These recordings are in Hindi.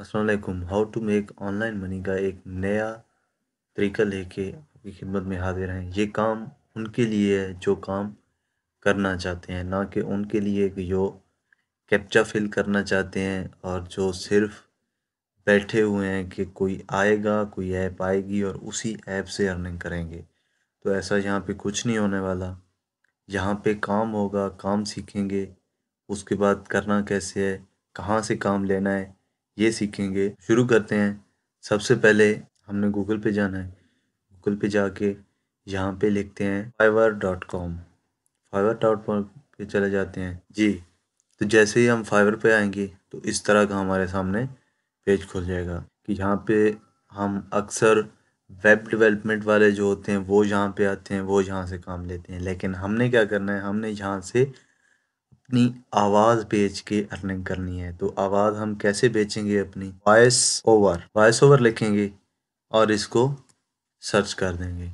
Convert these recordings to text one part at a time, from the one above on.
Aslam how to make online money का एक नया तरीका लेके आपकी खिदमत में हाजिर हैं ये काम उनके लिए है जो काम करना चाहते हैं ना कि उनके लिए कि जो कैप्चा फिल करना चाहते हैं और जो सिर्फ बैठे हुए हैं कि कोई आएगा कोई ऐप आएगी और उसी ऐप से अर्निंग करेंगे तो ऐसा यहाँ पे कुछ नहीं होने वाला यहाँ पे काम होगा काम सीखेंगे उसके बाद करना कैसे है कहाँ से काम लेना है ये सीखेंगे शुरू करते हैं सबसे पहले हमने गूगल पे जाना है गूगल पे जाके यहाँ पे लिखते हैं Fiverr dot com Fiverr dot com पे चले जाते हैं जी तो जैसे ही हम फाइवर पे आएंगे तो इस तरह का हमारे सामने पेज खुल जाएगा कि यहाँ पे हम अक्सर वेब डेवलपमेंट वाले जो होते हैं वो यहाँ पे आते हैं वो यहाँ से काम लेते हैं लेकिन हमने क्या करना है हमने यहाँ से अपनी आवाज़ बेच के अर्निंग करनी है तो आवाज़ हम कैसे बेचेंगे अपनी वॉइस ओवर वॉइस ओवर लिखेंगे और इसको सर्च कर देंगे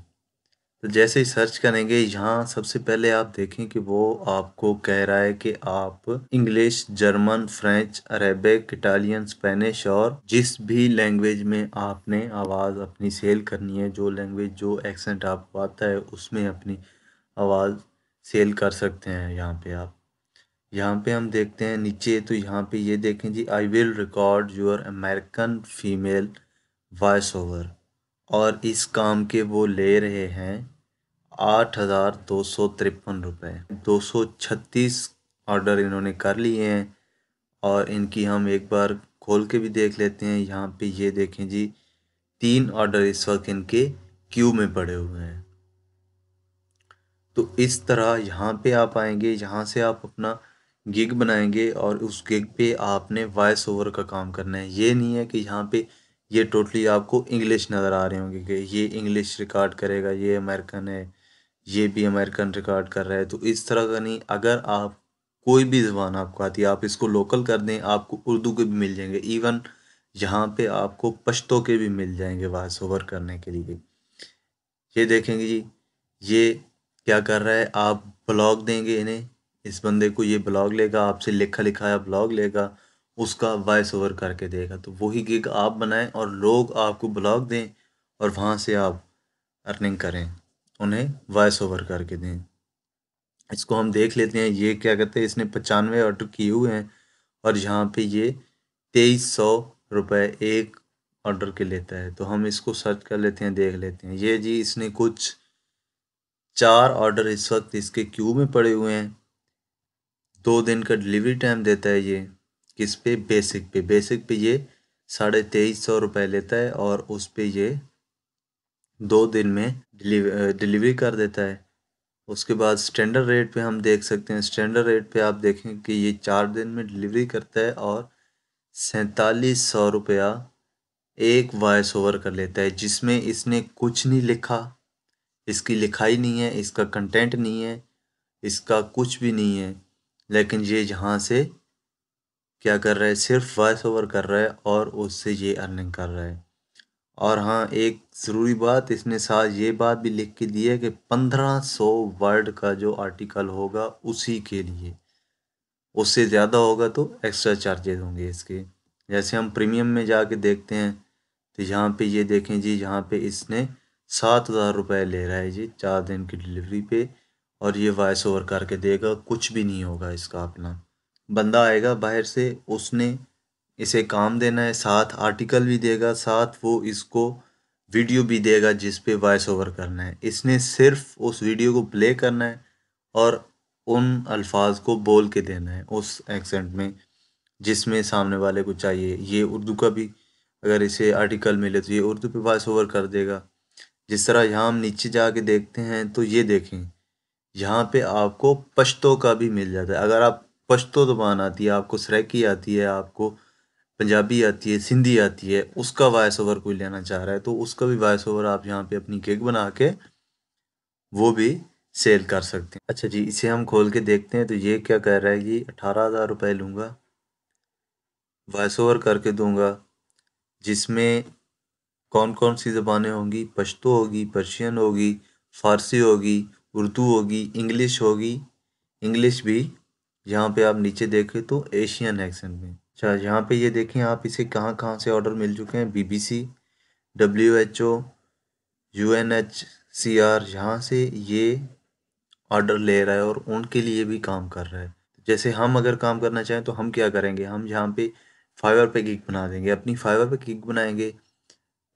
तो जैसे ही सर्च करेंगे यहाँ सबसे पहले आप देखें कि वो आपको कह रहा है कि आप English German French Arabic Italian Spanish और जिस भी लैंग्वेज में आपने आवाज़ अपनी सेल करनी है जो लैंग्वेज जो एक्सेंट आपको आता है उसमें अपनी आवाज़ सेल कर सकते हैं यहाँ पे आप यहाँ पे हम देखते हैं नीचे तो यहाँ पे ये देखें जी I will record your American female voice over और इस काम के वो ले रहे हैं आठ हज़ार दो सौ तिरपन रुपये दो सौ छत्तीस ऑर्डर इन्होंने कर लिए हैं और इनकी हम एक बार खोल के भी देख लेते हैं यहाँ पे ये देखें जी तीन ऑर्डर इस वक्त इनके क्यू में पड़े हुए हैं तो इस तरह यहाँ पे आप आएंगे यहाँ से आप अपना गिग बनाएंगे और उस गिग पे आपने वॉइस ओवर का काम करना है ये नहीं है कि यहाँ पे ये टोटली आपको इंग्लिश नज़र आ रहे होंगे कि ये इंग्लिश रिकॉर्ड करेगा ये अमेरिकन है ये भी अमेरिकन रिकॉर्ड कर रहा है तो इस तरह का नहीं अगर आप कोई भी ज़बान आपको आती है आप इसको लोकल कर दें आपको उर्दू के भी मिल जाएंगे इवन यहाँ पे आपको पश्तो के भी मिल जाएंगे वॉइस ओवर करने के लिए ये देखेंगे जी ये क्या कर रहा है आप ब्लॉग देंगे इन्हें इस बंदे को ये ब्लॉग लेगा आपसे लिखा लिखाया ब्लॉग लेगा उसका वॉइस ओवर करके देगा तो वही गिग आप बनाएं और लोग आपको ब्लॉग दें और वहाँ से आप अर्निंग करें उन्हें वॉइस ओवर करके दें इसको हम देख लेते हैं ये क्या कहते हैं इसने पचानवे ऑर्डर किए हुए हैं और यहाँ पे ये तेईस सौ रुपये एक ऑर्डर के लेता है तो हम इसको सर्च कर लेते हैं देख लेते हैं ये जी इसने कुछ चार ऑर्डर इस वक्त इसके क्यू में पड़े हुए हैं दो दिन का डिलीवरी टाइम देता है ये किस पे बेसिक पे बेसिक पे ये साढ़े तेईस सौ रुपये लेता है और उस पे ये दो दिन में डिलीवरी कर देता है उसके बाद स्टैंडर्ड रेट पे हम देख सकते हैं स्टैंडर्ड रेट पे आप देखें कि ये चार दिन में डिलीवरी करता है और सैंतालीस सौ रुपया एक वॉइस ओवर कर लेता है जिसमें इसने कुछ नहीं लिखा इसकी लिखाई नहीं है इसका कंटेंट नहीं है इसका कुछ भी नहीं है लेकिन ये जहाँ से क्या कर रहा है सिर्फ वॉइस ओवर कर रहा है और उससे ये अर्निंग कर रहा है और हाँ एक ज़रूरी बात इसने साथ ये बात भी लिख के दी है कि पंद्रह सौ वर्ड का जो आर्टिकल होगा उसी के लिए उससे ज़्यादा होगा तो एक्स्ट्रा चार्जेज होंगे इसके जैसे हम प्रीमियम में जाके देखते हैं तो यहाँ पे ये देखें जी यहाँ पे इसने सात हज़ार रुपये ले रहा है जी चार दिन की डिलीवरी पे और ये वॉइस ओवर करके देगा कुछ भी नहीं होगा इसका अपना बंदा आएगा बाहर से उसने इसे काम देना है साथ आर्टिकल भी देगा साथ वो इसको वीडियो भी देगा जिस पे वॉइस ओवर करना है इसने सिर्फ उस वीडियो को प्ले करना है और उन अल्फाज को बोल के देना है उस एक्सेंट में जिसमें सामने वाले को चाहिए ये उर्दू का भी अगर इसे आर्टिकल मिले तो ये उर्दू पे वॉइस ओवर कर देगा जिस तरह यहाँ हम नीचे जाके देखते हैं तो ये देखें यहाँ पे आपको पश्तो का भी मिल जाता है अगर आप पश्तो ज़ुबान आती है आपको सराकी आती है आपको पंजाबी आती है सिंधी आती है उसका वॉइस ओवर कोई लेना चाह रहा है तो उसका भी वॉइस ओवर आप यहाँ पे अपनी केक बना के वो भी सेल कर सकते हैं अच्छा जी इसे हम खोल के देखते हैं तो ये क्या कह रहा है जी अठारह हज़ार रुपये लूँगा वॉइस ओवर करके दूँगा जिसमें कौन कौन सी ज़बानें होंगी पश्तो होगी पर्शियन होगी फ़ारसी होगी उर्दू होगी इंग्लिश होगी इंग्लिश भी यहाँ पे आप नीचे देखें तो एशियन एक्सेंट में अच्छा यहाँ पे ये देखें आप इसे कहाँ कहाँ से ऑर्डर मिल चुके हैं BBC W H O U N H C R यहाँ से ये ऑर्डर ले रहा है और उनके लिए भी काम कर रहा है जैसे हम अगर काम करना चाहें तो हम क्या करेंगे हम यहाँ पे फाइवर पे किक बना देंगे अपनी फाइवर पे किक बनाएंगे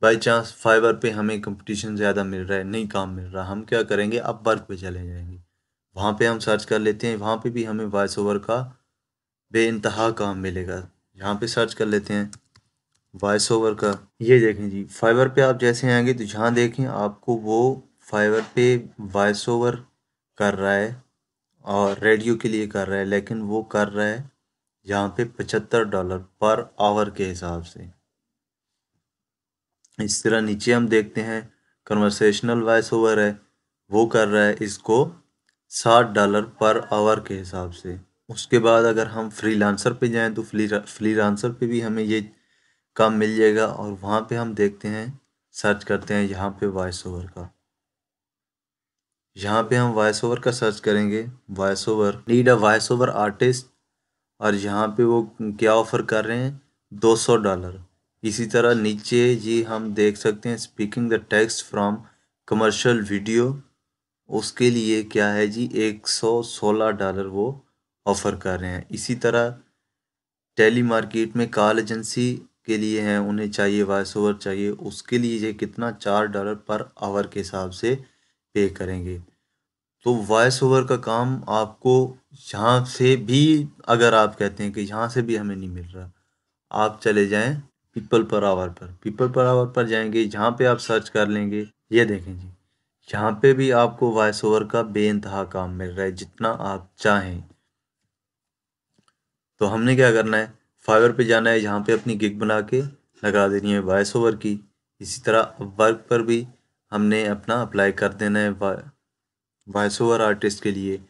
बाई चांस फाइबर पे हमें कंपटीशन ज़्यादा मिल रहा है नहीं काम मिल रहा हम क्या करेंगे अब वर्क पे चले जाएंगे वहाँ पे हम सर्च कर लेते हैं वहाँ पे भी हमें वॉइस ओवर का बे इंतहा काम मिलेगा यहाँ पे सर्च कर लेते हैं वॉइस ओवर का ये देखें जी फाइबर पे आप जैसे आएंगे तो जहाँ देखें आपको वो फाइबर पे वॉइस ओवर कर रहा है और रेडियो के लिए कर रहा है लेकिन वो कर रहा है यहाँ पे पचहत्तर डॉलर पर आवर के हिसाब से इस तरह नीचे हम देखते हैं कन्वर्सेशनल वॉइस ओवर है वो कर रहा है इसको साठ डॉलर पर आवर के हिसाब से उसके बाद अगर हम फ्री लांसर पर जाएँ तो फ्री फ्री लांसर पर भी हमें ये काम मिल जाएगा और वहाँ पे हम देखते हैं सर्च करते हैं यहाँ पे वॉइस ओवर का यहाँ पे हम वॉइस ओवर का सर्च करेंगे voice over need a voice over artist और यहाँ पे वो क्या ऑफ़र कर रहे हैं सौ डॉलर इसी तरह नीचे जी हम देख सकते हैं speaking the text from commercial video उसके लिए क्या है जी 116 डॉलर वो ऑफ़र कर रहे हैं इसी तरह टेली मार्केट में कॉल एजेंसी के लिए हैं उन्हें चाहिए वॉइस ओवर चाहिए उसके लिए ये कितना चार डॉलर पर आवर के हिसाब से पे करेंगे तो वॉइस ओवर का काम आपको यहाँ से भी अगर आप कहते हैं कि यहाँ से भी हमें नहीं मिल रहा आप चले जाएं पीपल पर आवर पर पीपल पर आवर पर जाएंगे जहाँ पे आप सर्च कर लेंगे ये देखें जी यहाँ पे भी आपको वॉइस ओवर का बेानतहा काम मिल रहा है जितना आप चाहें तो हमने क्या करना है फाइवर पे जाना है यहाँ पे अपनी गिग बना के लगा देनी है वॉइस ओवर की इसी तरह वर्क पर भी हमने अपना अप्लाई कर देना है वॉइस ओवर आर्टिस्ट के लिए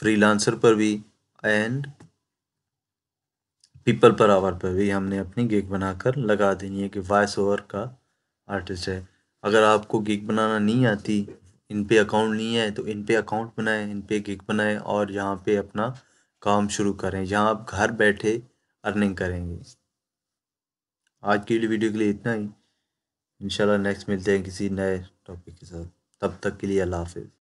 फ्रीलांसर पर भी एंड पीपल पर आवर पर भी हमने अपनी गिग बनाकर लगा देनी है कि वॉइस ओवर का आर्टिस्ट है अगर आपको गिग बनाना नहीं आती इन पे अकाउंट नहीं है तो इन पे अकाउंट बनाएं इन पे गिग बनाएं और यहाँ पे अपना काम शुरू करें यहाँ आप घर बैठे अर्निंग करेंगे आज की वीडियो के लिए इतना ही इंशाल्लाह नेक्स्ट मिलते हैं किसी नए टॉपिक के साथ तब तक के लिए अल्लाह हाफिज़